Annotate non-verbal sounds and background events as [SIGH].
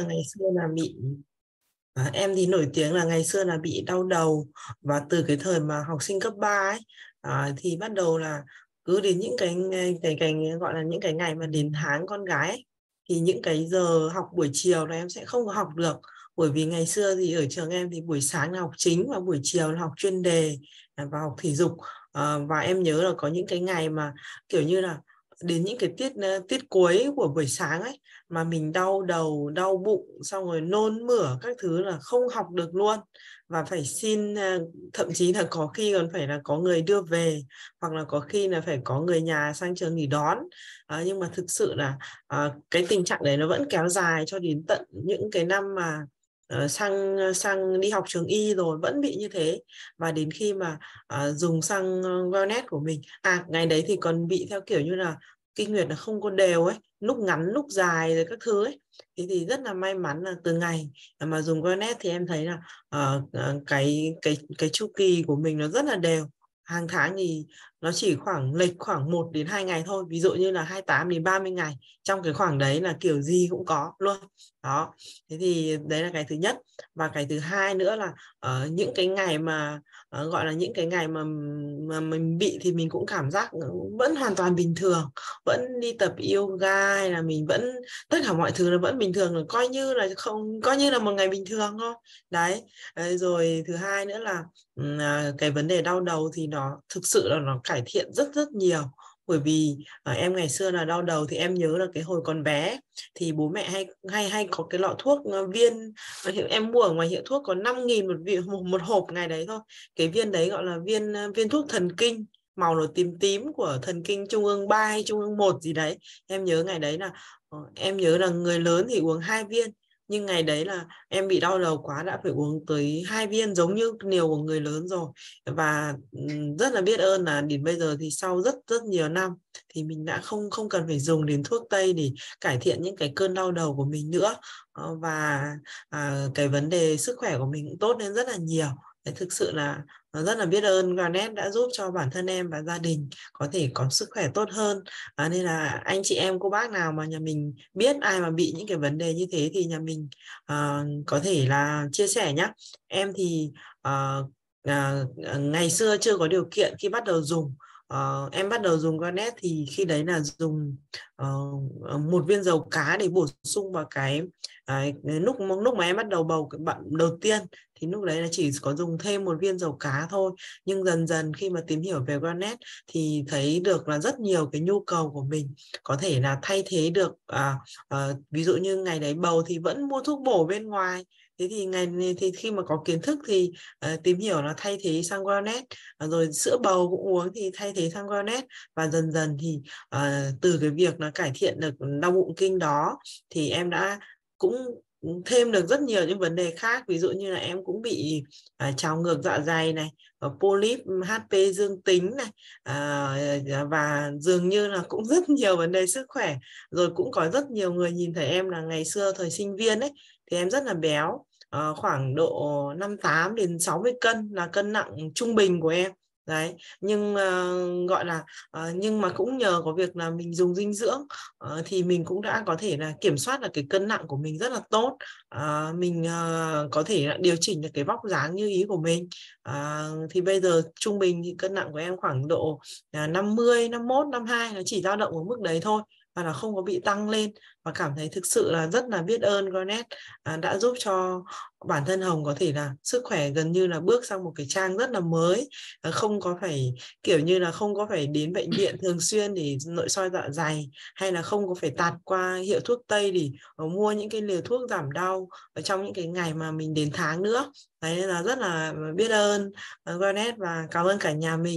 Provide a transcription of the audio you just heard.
là ngày xưa là bị à, em thì nổi tiếng là ngày xưa là bị đau đầu và từ cái thời mà học sinh cấp 3 ấy à, thì bắt đầu là cứ đến những cái cái cái gọi là những cái ngày mà đến tháng con gái ấy, thì những cái giờ học buổi chiều là em sẽ không có học được bởi vì ngày xưa thì ở trường em thì buổi sáng là học chính và buổi chiều là học chuyên đề à, và học thể dục à, và em nhớ là có những cái ngày mà kiểu như là đến những cái tiết ờ, tiết cuối của buổi sáng ấy mà mình đau đầu đau bụng xong rồi nôn mửa các thứ là không học được luôn và phải xin ờ, thậm chí là có khi còn phải là có người đưa về hoặc là có khi là phải có người nhà sang trường nghỉ đón à, nhưng mà thực sự là à, cái tình trạng đấy nó vẫn kéo dài cho đến tận những cái năm mà Ờ, sang ờ, sang đi học trường y rồi vẫn bị như thế và đến khi mà uh, dùng sang wellness của mình à ngày đấy thì còn bị theo kiểu như là kinh nguyệt là không có đều ấy lúc ngắn lúc dài rồi các thứ ấy thì thì rất là may mắn là từ ngày mà dùng wellness thì em thấy là uh, cái cái cái chu kỳ của mình nó rất là đều hàng tháng thì nó chỉ khoảng lệch khoảng 1 đến 2 ngày thôi ví dụ như là 28 đến 30 ngày trong cái khoảng đấy là kiểu gì cũng có luôn đó thế thì đấy là cái thứ nhất và cái thứ hai nữa là ở ờ, uh, những cái ngày mà uh, gọi là những cái ngày mà mà mình bị thì mình cũng cảm giác vẫn hoàn toàn bình thường vẫn đi tập yoga hay là mình vẫn tất cả mọi thứ là vẫn bình thường coi như là không coi như là một ngày bình thường thôi đấy, đấy rồi thứ hai nữa là uh, cái vấn đề đau đầu thì nó thực sự là nó cả cải thiện rất rất nhiều bởi vì à, em ngày xưa là đau đầu thì em nhớ là cái hồi còn bé thì bố mẹ hay hay hay có cái lọ thuốc à, viên à, hiện em mua ở ngoài hiệu thuốc có 5 nghìn một, vị, một, một hộp ngày đấy thôi cái viên đấy gọi là viên à, viên thuốc thần kinh màu là tím tím của thần kinh trung ương 3 hay trung ương 1 gì đấy em nhớ ngày đấy là ờ, em nhớ là người lớn thì uống hai viên nhưng ngày đấy là em bị đau đầu quá đã phải uống tới hai viên giống như nhiều của người lớn rồi và rất là biết ơn là đến bây giờ thì sau rất rất nhiều năm thì mình đã không không cần phải dùng đến thuốc tây để cải thiện những cái cơn đau đầu của mình nữa ờ, và à, cái vấn đề sức khỏe của mình cũng tốt lên rất là nhiều Đấy, thực sự là rất là biết ơn Garnet đã giúp cho bản thân em và gia đình có thể có sức khỏe tốt hơn à, nên là anh chị em cô bác nào mà nhà mình biết ai mà bị những cái vấn đề như thế thì nhà mình uh, có thể là chia sẻ nhé em thì uh, uh, ngày xưa chưa có điều kiện khi bắt đầu dùng Uh, em bắt đầu dùng Garnet thì khi đấy là dùng uh, một viên dầu cá để bổ sung vào cái à, lúc lúc mà em bắt đầu bầu bạn đầu tiên thì lúc đấy là chỉ có dùng thêm một viên dầu cá thôi nhưng dần dần khi mà tìm hiểu về Granet thì thấy được là rất nhiều cái nhu cầu của mình có thể là thay thế được à, à, ví dụ như ngày đấy bầu thì vẫn mua thuốc bổ bên ngoài thế thì ngày thì khi mà có kiến thức thì uh, tìm hiểu là thay thế sang Groundnut uh, ờ, rồi sữa bầu cũng uống thì thay thế sang Groundnut và dần dần thì uh, từ cái việc nó cải thiện được đau bụng kinh đó thì em đã cũng thêm được rất nhiều những vấn đề khác ví dụ như là em cũng bị à, trào ngược dạ dày này ờ, polyp ừ, HP dương tính này à, à, và dường như là cũng [LAUGHS] rất nhiều vấn đề sức khỏe rồi cũng có rất nhiều người nhìn thấy em là ngày xưa thời sinh viên ấy thì em rất là béo à, khoảng độ 58 đến 60 cân là cân nặng trung bình của em đấy nhưng uh, gọi là uh, nhưng mà cũng nhờ có việc là mình dùng dinh dưỡng uh, thì mình cũng đã có thể là kiểm soát là cái cân nặng của mình rất là tốt uh, mình uh, có thể là điều chỉnh được cái vóc dáng như ý của mình uh, thì bây giờ trung bình thì cân nặng của em khoảng độ uh, 50 51 52 nó chỉ dao động ở mức đấy thôi và nó không có bị tăng lên và cảm thấy thực sự là rất là biết ơn Garnet à, đã giúp cho bản thân Hồng có thể là sức khỏe gần như là bước sang một cái trang rất là mới không có phải kiểu như là không có phải đến bệnh [COUGHS] viện thường xuyên để nội soi dạ dày hay là không có phải tạt qua hiệu thuốc tây để ờ, mua những cái liều thuốc giảm đau ở trong những cái ngày mà mình đến tháng nữa đấy là rất là biết ơn uh, Garnet và cảm ơn cả nhà mình